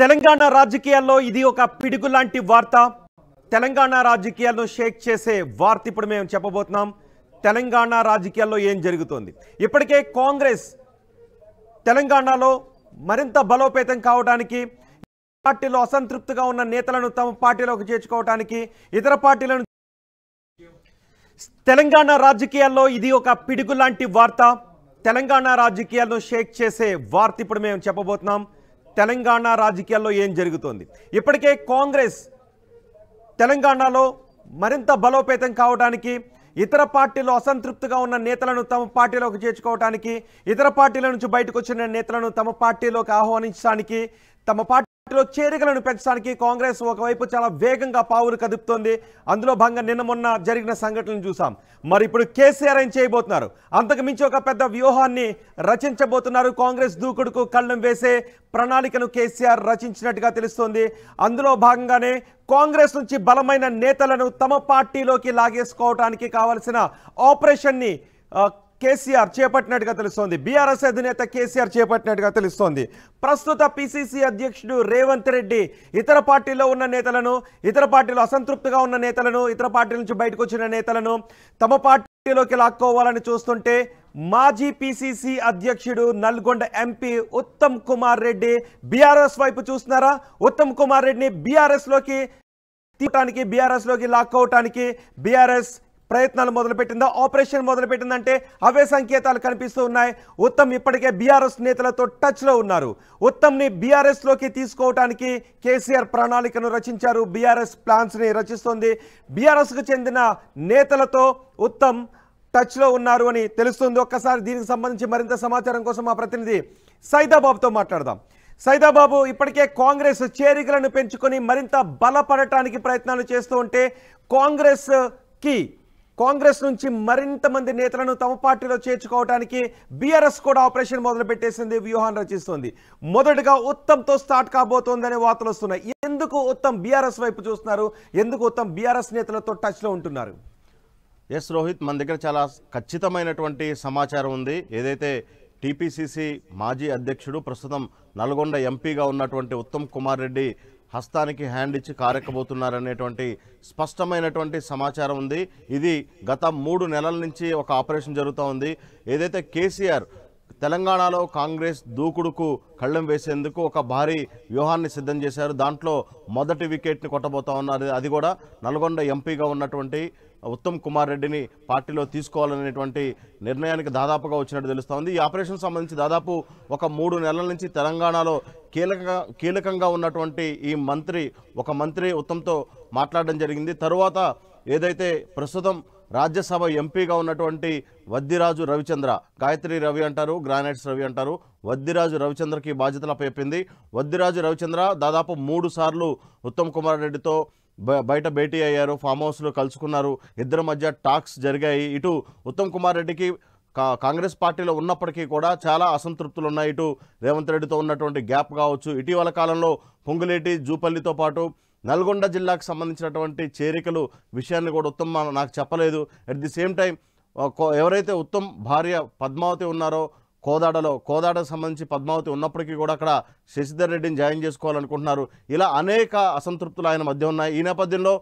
తెలంగాణ రాజకీయాల్లో ఇది ఒక పిడుగు లాంటి వార్త తెలంగాణ రాజకీయాల్లో షేక్ చేసే వార్త ఇప్పుడు మేము చెప్పబోతున్నాం తెలంగాణ రాజకీయాల్లో ఏం జరుగుతోంది ఇప్పటికే కాంగ్రెస్ తెలంగాణలో మరింత బలోపేతం కావడానికి పార్టీలో అసంతృప్తిగా ఉన్న నేతలను తమ పార్టీలోకి చేర్చుకోవడానికి ఇతర పార్టీలను తెలంగాణ రాజకీయాల్లో ఇది ఒక పిడుగు లాంటి వార్త తెలంగాణ రాజకీయాల్లో షేక్ చేసే వార్త ఇప్పుడు మేము చెప్పబోతున్నాం తెలంగాణ రాజకీయాల్లో ఏం జరుగుతోంది ఇప్పటికే కాంగ్రెస్ తెలంగాణలో మరింత బలోపేతం కావడానికి ఇతర పార్టీలో అసంతృప్తిగా ఉన్న నేతలను తమ పార్టీలోకి చేర్చుకోవడానికి ఇతర పార్టీల నుంచి బయటకు వచ్చిన నేతలను తమ పార్టీలోకి ఆహ్వానించడానికి తమ పార్టీ పార్టీలో చేరికలను పెంచడానికి కాంగ్రెస్ ఒకవైపు చాలా వేగంగా పావులు కదుపుతోంది అందులో భాగంగా నిన్న మొన్న జరిగిన సంఘటనలు చూసాం మరి ఇప్పుడు కేసీఆర్ ఏం చేయబోతున్నారు అంతకు మించి ఒక పెద్ద వ్యూహాన్ని రచించబోతున్నారు కాంగ్రెస్ దూకుడుకు కళ్ళం వేసే ప్రణాళికను కేసీఆర్ రచించినట్టుగా తెలుస్తోంది అందులో భాగంగానే కాంగ్రెస్ నుంచి బలమైన నేతలను తమ పార్టీలోకి లాగేసుకోవడానికి కావలసిన ఆపరేషన్ని కేసీఆర్ చేపట్టినట్టుగా తెలుస్తోంది బీఆర్ఎస్ అధినేత కేసీఆర్ చేపట్టినట్టుగా తెలుస్తోంది ప్రస్తుత పిసిసి అధ్యక్షుడు రేవంత్ రెడ్డి ఇతర పార్టీలో ఉన్న నేతలను ఇతర పార్టీలో అసంతృప్తిగా ఉన్న నేతలను ఇతర పార్టీల నుంచి బయటకు వచ్చిన నేతలను తమ పార్టీలోకి లాక్కోవాలని చూస్తుంటే మాజీ పిసిసి అధ్యక్షుడు నల్గొండ ఎంపీ ఉత్తమ్ కుమార్ రెడ్డి బీఆర్ఎస్ వైపు చూస్తున్నారా ఉత్తమ్ కుమార్ రెడ్డిని బీఆర్ఎస్లోకి తీయటానికి బీఆర్ఎస్లోకి లాక్ అవటానికి బీఆర్ఎస్ ప్రయత్నాలు మొదలుపెట్టిందా ఆపరేషన్ మొదలుపెట్టిందంటే అవే సంకేతాలు కనిపిస్తూ ఉన్నాయి ఉత్తమ్ ఇప్పటికే బీఆర్ఎస్ నేతలతో టచ్లో ఉన్నారు ఉత్తమ్ని బీఆర్ఎస్లోకి తీసుకోవడానికి కేసీఆర్ ప్రణాళికను రచించారు బీఆర్ఎస్ ప్లాన్స్ని రచిస్తోంది బీఆర్ఎస్కు చెందిన నేతలతో ఉత్తమ్ టచ్లో ఉన్నారు అని తెలుస్తుంది ఒక్కసారి దీనికి సంబంధించి మరింత సమాచారం కోసం మా ప్రతినిధి సైదాబాబుతో మాట్లాడదాం సైదాబాబు ఇప్పటికే కాంగ్రెస్ చేరికలను పెంచుకొని మరింత బలపడటానికి ప్రయత్నాలు చేస్తూ ఉంటే కాంగ్రెస్కి కాంగ్రెస్ నుంచి మరింత మంది నేతలను తమ పార్టీలో చేర్చుకోవడానికి బీఆర్ఎస్ కూడా ఆపరేషన్ మొదలుపెట్టేసింది వ్యూహాన్ని రచిస్తోంది మొదటగా ఉత్తమ్తో స్టార్ట్ కాబోతోందనే వార్తలు వస్తున్నాయి ఎందుకు ఉత్తమ్ బీఆర్ఎస్ వైపు చూస్తున్నారు ఎందుకు ఉత్తమ్ బీఆర్ఎస్ నేతలతో టచ్లో ఉంటున్నారు ఎస్ రోహిత్ మన దగ్గర చాలా ఖచ్చితమైనటువంటి సమాచారం ఉంది ఏదైతే టీపీసీసీ మాజీ అధ్యక్షుడు ప్రస్తుతం నల్గొండ ఎంపీగా ఉన్నటువంటి ఉత్తమ్ కుమార్ రెడ్డి హస్తానికి హ్యాండ్ ఇచ్చి కారెక్కబోతున్నారనేటువంటి స్పష్టమైనటువంటి సమాచారం ఉంది ఇది గత మూడు నెలల నుంచి ఒక ఆపరేషన్ జరుగుతూ ఉంది ఏదైతే కేసీఆర్ తెలంగాణలో కాంగ్రెస్ దూకుడుకు కళ్ళెం వేసేందుకు ఒక భారీ వ్యూహాన్ని సిద్ధం చేశారు దాంట్లో మొదటి వికెట్ని కొట్టబోతా ఉన్నారు అది కూడా నల్గొండ ఎంపీగా ఉన్నటువంటి ఉత్తమ్ కుమార్ రెడ్డిని పార్టీలో తీసుకోవాలనేటువంటి నిర్ణయానికి దాదాపుగా వచ్చినట్టు తెలుస్తోంది ఈ ఆపరేషన్ సంబంధించి దాదాపు ఒక మూడు నెలల నుంచి తెలంగాణలో కీలకంగా కీలకంగా ఉన్నటువంటి ఈ మంత్రి ఒక మంత్రి ఉత్తంతో మాట్లాడడం జరిగింది తరువాత ఏదైతే ప్రస్తుతం రాజ్యసభ ఎంపీగా ఉన్నటువంటి వద్దిరాజు రవిచంద్ర గాయత్రి రవి అంటారు గ్రానైట్స్ రవి అంటారు వద్దిరాజు రవిచంద్రకి బాధ్యతలు అప్పచెప్పింది వద్దిరాజు రవిచంద్ర దాదాపు మూడు సార్లు ఉత్తమ్ కుమార్ రెడ్డితో బయట భేటీ అయ్యారు ఫామ్ హౌస్లో కలుసుకున్నారు ఇద్దరి మధ్య టాక్స్ జరిగాయి ఇటు ఉత్తమ్ కుమార్ రెడ్డికి కాంగ్రెస్ పార్టీలో ఉన్నప్పటికీ కూడా చాలా అసంతృప్తులు ఉన్నాయి ఇటు రేవంత్ రెడ్డితో ఉన్నటువంటి గ్యాప్ కావచ్చు ఇటీవల కాలంలో పొంగులేటి జూపల్లితో పాటు నల్గొండ జిల్లాకు సంబంధించినటువంటి చేరికలు విషయాన్ని కూడా ఉత్తమ్ నాకు చెప్పలేదు అట్ ది సేమ్ టైం ఎవరైతే ఉత్తమ్ భార్య పద్మావతి ఉన్నారో కోదాడలో కోదాడకు సంబంధించి పద్మావతి ఉన్నప్పటికీ కూడా అక్కడ శశిధర్ రెడ్డిని జాయిన్ చేసుకోవాలనుకుంటున్నారు ఇలా అనేక అసంతృప్తులు ఆయన మధ్య ఉన్నాయి ఈ నేపథ్యంలో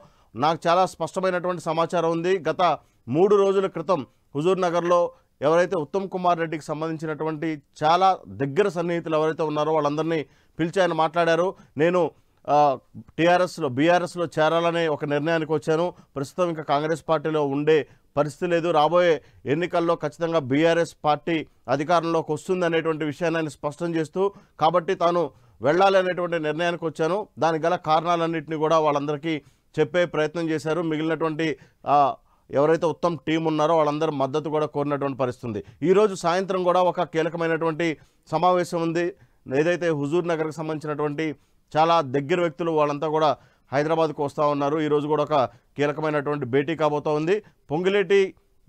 నాకు చాలా స్పష్టమైనటువంటి సమాచారం ఉంది గత మూడు రోజుల క్రితం హుజూర్నగర్లో ఎవరైతే ఉత్తమ్ కుమార్ రెడ్డికి సంబంధించినటువంటి చాలా దగ్గర సన్నిహితులు ఎవరైతే ఉన్నారో వాళ్ళందరినీ పిలిచి ఆయన మాట్లాడారు నేను టీఆర్ఎస్లో బీఆర్ఎస్లో చేరాలనే ఒక నిర్ణయానికి వచ్చాను ప్రస్తుతం ఇంకా కాంగ్రెస్ పార్టీలో ఉండే పరిస్థితి లేదు రాబోయే ఎన్నికల్లో ఖచ్చితంగా బీఆర్ఎస్ పార్టీ అధికారంలోకి వస్తుంది అనేటువంటి విషయాన్ని ఆయన స్పష్టం చేస్తూ కాబట్టి తాను వెళ్ళాలి అనేటువంటి నిర్ణయానికి వచ్చాను దానికి గల కారణాలన్నింటినీ కూడా వాళ్ళందరికీ చెప్పే ప్రయత్నం చేశారు మిగిలినటువంటి ఎవరైతే ఉత్తమ్ టీం ఉన్నారో వాళ్ళందరూ మద్దతు కూడా కోరినటువంటి పరిస్థితి ఈరోజు సాయంత్రం కూడా ఒక కీలకమైనటువంటి సమావేశం ఉంది ఏదైతే హుజూర్ నగర్కి సంబంధించినటువంటి చాలా దగ్గర వ్యక్తులు వాళ్ళంతా కూడా హైదరాబాద్కు వస్తూ ఉన్నారు ఈరోజు కూడా ఒక కీలకమైనటువంటి భేటీ కాబోతూ ఉంది పొంగిలేటి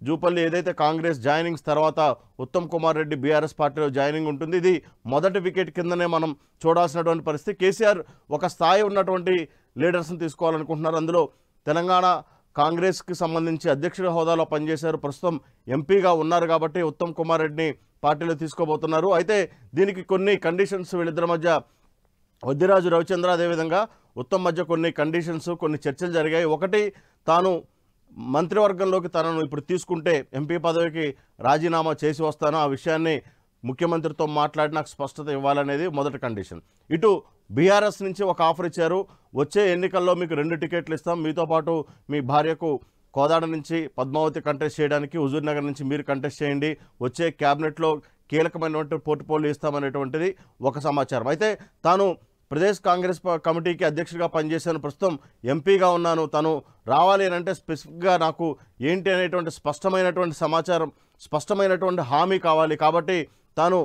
జూపల్లి ఏదైతే కాంగ్రెస్ జాయినింగ్స్ తర్వాత ఉత్తమ్ కుమార్ రెడ్డి బీఆర్ఎస్ పార్టీలో జాయినింగ్ ఉంటుంది ఇది మొదటి వికెట్ కిందనే మనం చూడాల్సినటువంటి పరిస్థితి కేసీఆర్ ఒక స్థాయి ఉన్నటువంటి లీడర్స్ని తీసుకోవాలనుకుంటున్నారు అందులో తెలంగాణ కాంగ్రెస్కి సంబంధించి అధ్యక్షుడి హోదాలో పనిచేశారు ప్రస్తుతం ఎంపీగా ఉన్నారు కాబట్టి ఉత్తమ్ కుమార్ రెడ్డిని పార్టీలో తీసుకోబోతున్నారు అయితే దీనికి కొన్ని కండిషన్స్ వీళ్ళిద్దరి మధ్య వద్దిరాజు రవిచంద్ర అదేవిధంగా ఉత్తమ్ మధ్య కొన్ని కండిషన్స్ కొన్ని చర్చలు జరిగాయి ఒకటి తాను మంత్రివర్గంలోకి తనను ఇప్పుడు తీసుకుంటే ఎంపీ పదవికి రాజీనామా చేసి వస్తాను ఆ విషయాన్ని ముఖ్యమంత్రితో మాట్లాడి నాకు స్పష్టత ఇవ్వాలనేది మొదటి కండిషన్ ఇటు బీఆర్ఎస్ నుంచి ఒక ఆఫర్ ఇచ్చారు వచ్చే ఎన్నికల్లో మీకు రెండు టికెట్లు ఇస్తాం మీతో పాటు మీ భార్యకు కోదాడ నుంచి పద్మావతి కంటెస్ట్ చేయడానికి హుజూర్నగర్ నుంచి మీరు కంటెస్ట్ చేయండి వచ్చే క్యాబినెట్లో కీలకమైనటువంటి పోర్టుపోలియో ఇస్తామనేటువంటిది ఒక సమాచారం అయితే తాను ప్రదేశ్ కాంగ్రెస్ కమిటీకి అధ్యక్షుడిగా పనిచేశాను ప్రస్తుతం ఎంపీగా ఉన్నాను తను రావాలి అంటే స్పెసిఫిక్గా నాకు ఏంటి అనేటువంటి స్పష్టమైనటువంటి సమాచారం స్పష్టమైనటువంటి హామీ కావాలి కాబట్టి తాను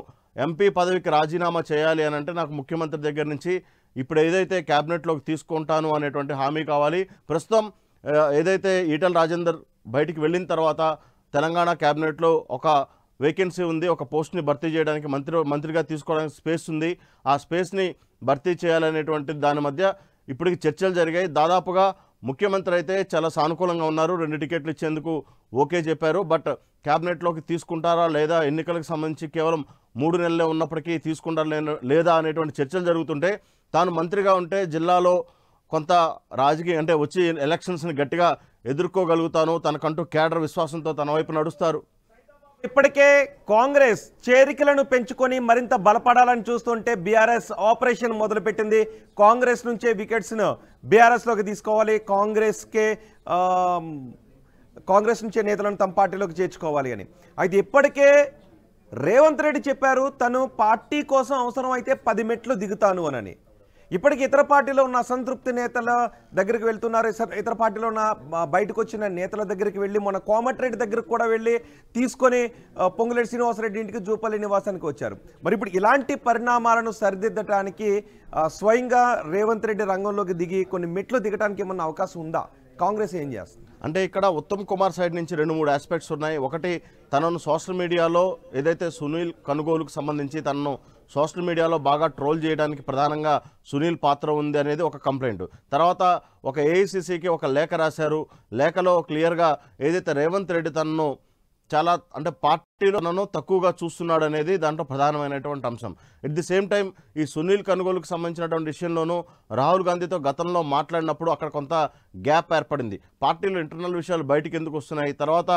ఎంపీ పదవికి రాజీనామా చేయాలి అని అంటే నాకు ముఖ్యమంత్రి దగ్గర నుంచి ఇప్పుడు ఏదైతే క్యాబినెట్లోకి తీసుకుంటాను అనేటువంటి హామీ కావాలి ప్రస్తుతం ఏదైతే ఈటల రాజేందర్ బయటికి వెళ్ళిన తర్వాత తెలంగాణ క్యాబినెట్లో ఒక వేకెన్సీ ఉంది ఒక పోస్ట్ని భర్తీ చేయడానికి మంత్రి మంత్రిగా తీసుకోవడానికి స్పేస్ ఉంది ఆ స్పేస్ని భర్తీ చేయాలనేటువంటి దాని మధ్య ఇప్పటికి చర్చలు జరిగాయి దాదాపుగా ముఖ్యమంత్రి అయితే చాలా సానుకూలంగా ఉన్నారు రెండు టికెట్లు ఇచ్చేందుకు ఓకే చెప్పారు బట్ క్యాబినెట్లోకి తీసుకుంటారా లేదా ఎన్నికలకు సంబంధించి కేవలం మూడు నెలలే ఉన్నప్పటికీ తీసుకుంటారా లేదా అనేటువంటి చర్చలు జరుగుతుంటే తాను మంత్రిగా ఉంటే జిల్లాలో కొంత రాజకీయ అంటే వచ్చి ఎలక్షన్స్ని గట్టిగా ఎదుర్కోగలుగుతాను తనకంటూ కేడర్ విశ్వాసంతో తన వైపు నడుస్తారు ఇప్పటికే కాంగ్రెస్ చేరికలను పెంచుకొని మరింత బలపడాలని చూస్తుంటే బీఆర్ఎస్ ఆపరేషన్ మొదలుపెట్టింది కాంగ్రెస్ నుంచే వికెట్స్ను బీఆర్ఎస్లోకి తీసుకోవాలి కాంగ్రెస్కే కాంగ్రెస్ నుంచే నేతలను తమ పార్టీలోకి చేర్చుకోవాలి అని అయితే ఇప్పటికే రేవంత్ రెడ్డి చెప్పారు తను పార్టీ కోసం అవసరమైతే పది మెట్లు దిగుతాను అనని ఇప్పటికి ఇతర పార్టీలో ఉన్న అసంతృప్తి నేతల దగ్గరికి వెళ్తున్నారు ఇతర పార్టీలో ఉన్న బయటకు వచ్చిన నేతల దగ్గరికి వెళ్ళి మన కోమటిరెడ్డి దగ్గరకు కూడా వెళ్ళి తీసుకొని పొంగులేటి శ్రీనివాసరెడ్డి ఇంటికి జూపల్లి నివాసానికి వచ్చారు మరి ఇప్పుడు ఇలాంటి పరిణామాలను సరిదిద్దటానికి స్వయంగా రేవంత్ రెడ్డి రంగంలోకి దిగి కొన్ని మెట్లు దిగడానికి ఏమన్నా అవకాశం ఉందా కాంగ్రెస్ ఏం చేస్తుంది అంటే ఇక్కడ ఉత్తమ్ కుమార్ సైడ్ నుంచి రెండు మూడు ఆస్పెక్ట్స్ ఉన్నాయి ఒకటి తనను సోషల్ మీడియాలో ఏదైతే సునీల్ కనుగోలుకు సంబంధించి తనను సోషల్ మీడియాలో బాగా ట్రోల్ చేయడానికి ప్రధానంగా సునీల్ పాత్ర ఉంది అనేది ఒక కంప్లైంట్ తర్వాత ఒక ఏఐసిసికి ఒక లేఖ రాశారు లేఖలో క్లియర్గా ఏదైతే రేవంత్ రెడ్డి తనను చాలా అంటే పార్టీలో నన్ను తక్కువగా చూస్తున్నాడు అనేది దాంట్లో ప్రధానమైనటువంటి అంశం ఎట్ ది సేమ్ టైం ఈ సునీల్ కనుగోలుకు సంబంధించినటువంటి విషయంలోనూ రాహుల్ గాంధీతో గతంలో మాట్లాడినప్పుడు అక్కడ కొంత గ్యాప్ ఏర్పడింది పార్టీలో ఇంటర్నల్ విషయాలు బయటకు ఎందుకు వస్తున్నాయి తర్వాత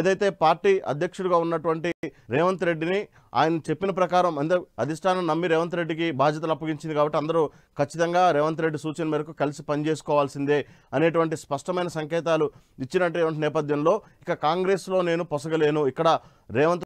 ఏదైతే పార్టీ అధ్యక్షుడిగా ఉన్నటువంటి రేవంత్ రెడ్డిని ఆయన చెప్పిన ప్రకారం అందరూ అధిష్టానం నమ్మి రేవంత్ రెడ్డికి బాధ్యతలు అప్పగించింది కాబట్టి అందరూ ఖచ్చితంగా రేవంత్ రెడ్డి సూచన మేరకు కలిసి పనిచేసుకోవాల్సిందే అనేటువంటి స్పష్టమైన సంకేతాలు ఇచ్చినటువంటి నేపథ్యంలో ఇక కాంగ్రెస్లో నేను పొసగలేను ఇక్కడ రేవంత్